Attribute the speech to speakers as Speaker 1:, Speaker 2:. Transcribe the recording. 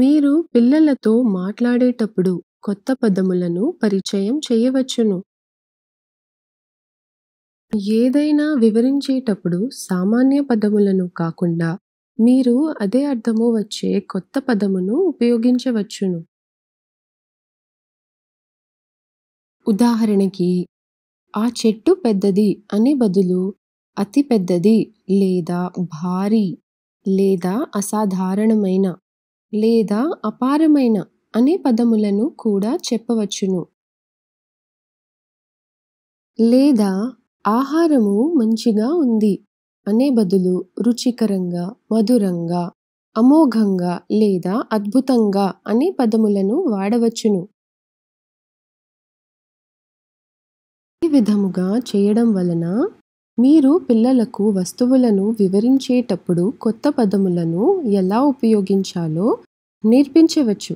Speaker 1: మీరు పిల్లలతో మాట్లాడేటప్పుడు కొత్త పదములను పరిచయం చేయవచ్చును. ఏదైనా వివరించేటప్పుడు సామాన్య పదములను కాకుండా మీరు అదే అర్థము వచ్చే కొత్త పదమును ఉపయోగించవచ్చును. ఉదాహరణకి, "ఆ చెట్టు పెద్దది" అనే బదులు "అతి పెద్దది" లేదా "భారీ" లేదా "అసాధారణమైన" లేదా అపారమైన అనే పదములను కూడా చెప్పవచ్చును లేదా ఆహారము మంచిగా ఉంది అనే బదులు రుచికరంగా మధురంగా అమోఘంగా లేదా అద్భుతంగా అనే పదములను వాడవచ్చును ఈ విధముగా చేయడం వలన మీరు పిల్లలకు వస్తువులను వివరించేటప్పుడు కొత్త పదములను ఎలా ఉపయోగించాలో నేర్పించవచ్చు